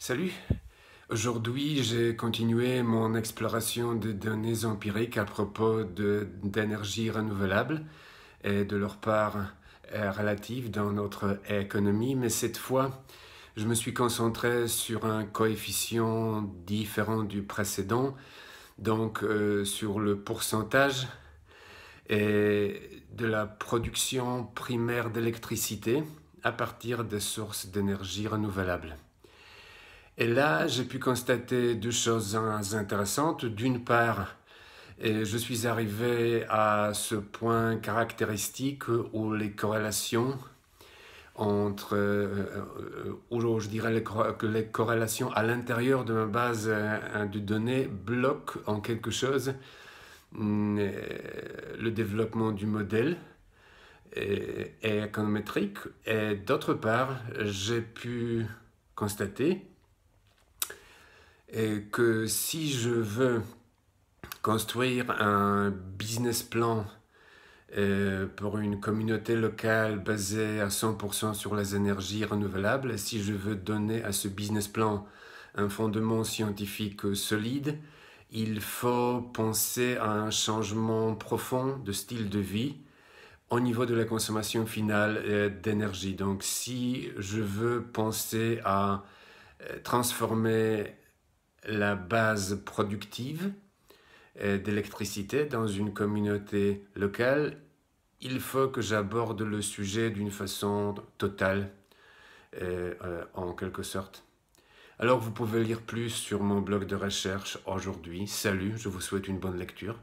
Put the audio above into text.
Salut Aujourd'hui, j'ai continué mon exploration des données empiriques à propos d'énergie renouvelable et de leur part euh, relative dans notre économie, mais cette fois, je me suis concentré sur un coefficient différent du précédent, donc euh, sur le pourcentage de la production primaire d'électricité à partir des sources d'énergie renouvelable. Et là, j'ai pu constater deux choses intéressantes. D'une part, je suis arrivé à ce point caractéristique où les corrélations entre, euh, euh, je dirais les corrélations à l'intérieur de ma base euh, de données bloquent en quelque chose mm, le développement du modèle et économétrique. Et d'autre part, j'ai pu constater et que si je veux construire un business plan euh, pour une communauté locale basée à 100% sur les énergies renouvelables, si je veux donner à ce business plan un fondement scientifique solide, il faut penser à un changement profond de style de vie au niveau de la consommation finale euh, d'énergie. Donc si je veux penser à euh, transformer la base productive euh, d'électricité dans une communauté locale, il faut que j'aborde le sujet d'une façon totale, euh, euh, en quelque sorte. Alors vous pouvez lire plus sur mon blog de recherche aujourd'hui. Salut, je vous souhaite une bonne lecture.